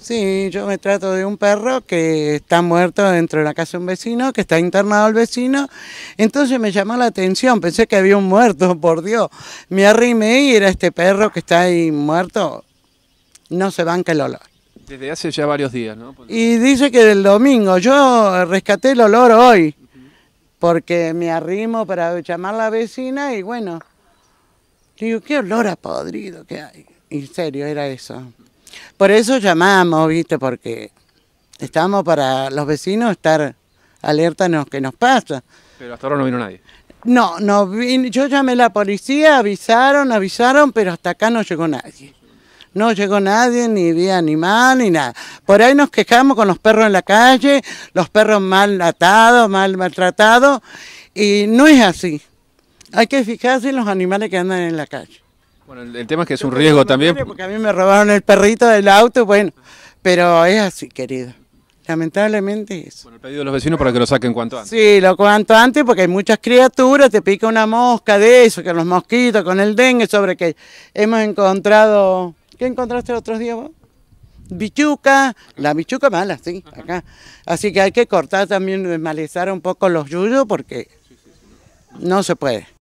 Sí, yo me trato de un perro que está muerto dentro de la casa de un vecino, que está internado el vecino. Entonces me llamó la atención, pensé que había un muerto, por Dios. Me arrimé y era este perro que está ahí muerto. No se banca el olor. Desde hace ya varios días, ¿no? Y dice que del domingo. Yo rescaté el olor hoy, porque me arrimo para llamar a la vecina y bueno. Digo, qué olor a podrido que hay. En serio, era eso. Por eso llamamos, ¿viste? Porque estamos para los vecinos estar alerta en lo que nos pasa. Pero hasta ahora no vino nadie. No, no yo llamé a la policía, avisaron, avisaron, pero hasta acá no llegó nadie. No llegó nadie, ni vi animal, ni nada. Por ahí nos quejamos con los perros en la calle, los perros mal atados, mal maltratados, y no es así. Hay que fijarse en los animales que andan en la calle. Bueno, el, tema es que es un riesgo también. Porque a mí me robaron el perrito del auto, bueno, pero es así, querido. Lamentablemente es Bueno, el pedido de los vecinos para que lo saquen cuanto antes. Sí, lo cuanto antes porque hay muchas criaturas, te pica una mosca de eso, que los mosquitos con el dengue, sobre que hemos encontrado... ¿Qué encontraste el otro día vos? bichuca, la bichuca mala, sí, acá. Así que hay que cortar también, desmalezar un poco los yuyos porque no se puede.